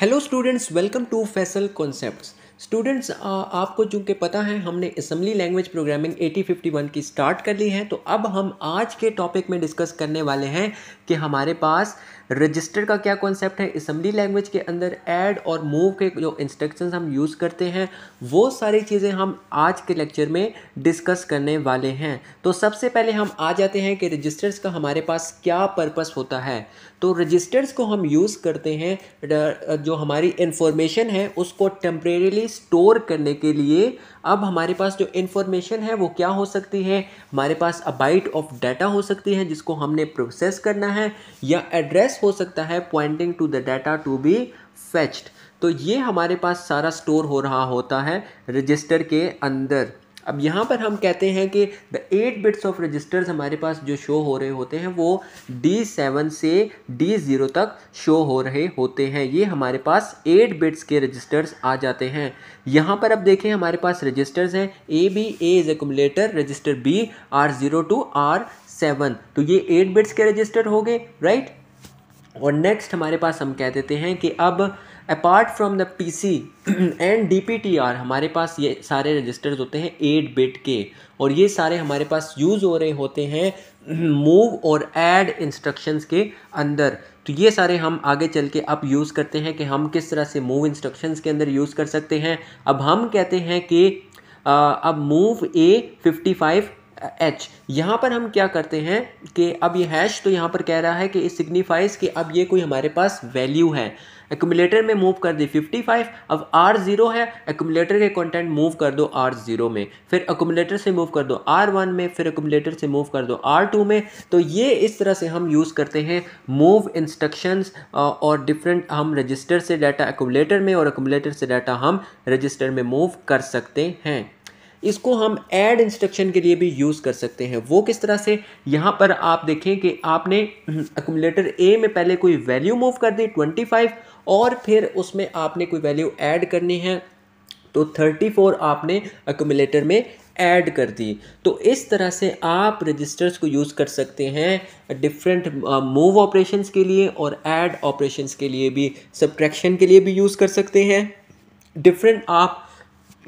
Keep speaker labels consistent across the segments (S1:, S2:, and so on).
S1: hello students welcome to Faisal concepts students आपको चूँकि पता है हमने असम्बली लैंग्वेज प्रोग्रामिंग 8051 की स्टार्ट कर ली है तो अब हम आज के टॉपिक में डिस्कस करने वाले हैं कि हमारे पास रजिस्टर का क्या कॉन्सेप्ट है इसम्बली लैंग्वेज के अंदर ऐड और मूव के जो इंस्ट्रक्शंस हम यूज़ करते हैं वो सारी चीज़ें हम आज के लेक्चर में डिस्कस करने वाले हैं तो सबसे पहले हम आ जाते हैं कि रजिस्टर्स का हमारे पास क्या पर्पस होता है तो रजिस्टर्स को हम यूज़ करते हैं जो हमारी इंफॉर्मेशन है उसको टेम्परेली स्टोर करने के लिए अब हमारे पास जो इन्फॉर्मेशन है वो क्या हो सकती है हमारे पास अबाइट ऑफ डाटा हो सकती है जिसको हमने प्रोसेस करना है या एड्रेस हो सकता है pointing to the data to be fetched तो ये हमारे पास सारा स्टोर हो रहा होता है रजिस्टर के अंदर अब यहाँ पर हम कहते हैं कि the eight bits of registers हमारे पास जो शो हो रहे होते हैं वो डी सेवन से डी ज़ीरो तक शो हो रहे होते हैं ये हमारे पास एट बिट्स के रजिस्टर्स आ जाते हैं यहाँ पर अब देखें हमारे पास रजिस्टर्स हैं A B A is accumulator register B R zero to R seven तो ये एट बिट्स के रजिस्टर हो गए राइट और नेक्स्ट हमारे पास हम कह देते हैं कि अब apart from the PC and DPTR हमारे पास ये सारे रजिस्टर्स होते हैं एट बिट के और ये सारे हमारे पास यूज़ हो रहे होते हैं मूव और ऐड इंस्ट्रक्शंस के अंदर तो ये सारे हम आगे चल के अब यूज़ करते हैं कि हम किस तरह से मूव इंस्ट्रक्शंस के अंदर यूज़ कर सकते हैं अब हम कहते हैं कि आ, अब move A fifty five H यहाँ पर हम क्या करते हैं कि अब ये हैश तो यहाँ पर कह रहा है कि इस सिग्निफाइज कि अब ये कोई हमारे पास वैल्यू है एकुमुलेटर में मूव कर दी 55 अब आर ज़ीरो है एकुमुलेटर के कंटेंट मूव कर दो आर ज़ीरो में फिर एकुमुलेटर से मूव कर दो आर वन में फिर एकोमलेटर से मूव कर दो आर टू में तो ये इस तरह से हम यूज़ करते हैं मूव इंस्ट्रक्शंस और डिफरेंट हम रजिस्टर से डाटा एकोमलेटर में और एकुमुलेटर से डाटा हम रजिस्टर में मूव कर सकते हैं इसको हम ऐड इंस्ट्रक्शन के लिए भी यूज़ कर सकते हैं वो किस तरह से यहाँ पर आप देखें कि आपने अकुमलेटर हम्म, ए में पहले कोई वैल्यू मूव कर दी 25 और फिर उसमें आपने कोई वैल्यू ऐड करनी है तो 34 आपने अकोमलेटर में ऐड कर दी तो इस तरह से आप रजिस्टर्स को यूज़ कर सकते हैं डिफरेंट मूव ऑपरेशन के लिए और एड ऑपरेशन के लिए भी सब्ट्रैक्शन के लिए भी यूज़ कर सकते हैं डिफरेंट आप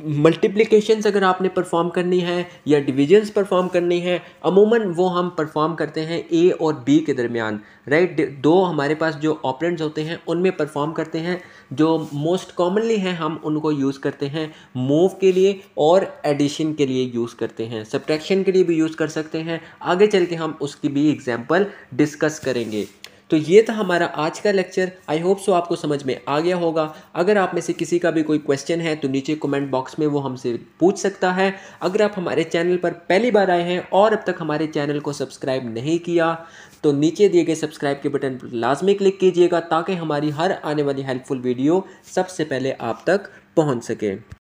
S1: मल्टीप्लिकेशंस अगर आपने परफॉर्म करनी है या डिविजन्स परफॉर्म करनी है अमूमन वो हम परफॉर्म करते हैं ए और बी के दरमियान राइट दो हमारे पास जो ऑपरेंट्स होते हैं उनमें परफॉर्म करते हैं जो मोस्ट कॉमनली हैं हम उनको यूज़ करते हैं मूव के लिए और एडिशन के लिए यूज़ करते हैं सब्ट्रैक्शन के लिए भी यूज़ कर सकते हैं आगे चल के हम उसकी भी एग्जाम्पल डिस्कस करेंगे तो ये था हमारा आज का लेक्चर आई होप सो आपको समझ में आ गया होगा अगर आप में से किसी का भी कोई क्वेश्चन है तो नीचे कमेंट बॉक्स में वो हमसे पूछ सकता है अगर आप हमारे चैनल पर पहली बार आए हैं और अब तक हमारे चैनल को सब्सक्राइब नहीं किया तो नीचे दिए गए सब्सक्राइब के बटन पर लाजमी क्लिक कीजिएगा ताकि हमारी हर आने वाली हेल्पफुल वीडियो सबसे पहले आप तक पहुँच सके